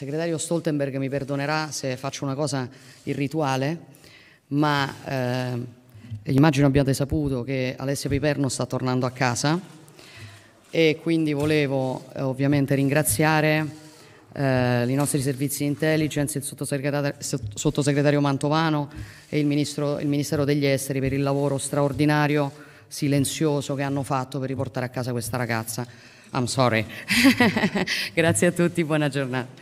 Segretario Stoltenberg mi perdonerà se faccio una cosa irrituale, ma eh, immagino abbiate saputo che Alessia Piperno sta tornando a casa e quindi volevo eh, ovviamente ringraziare eh, i nostri servizi di intelligence, il sottosegretario, sottosegretario Mantovano e il, ministro, il Ministero degli Esteri per il lavoro straordinario, silenzioso che hanno fatto per riportare a casa questa ragazza. I'm sorry. Grazie a tutti, buona giornata.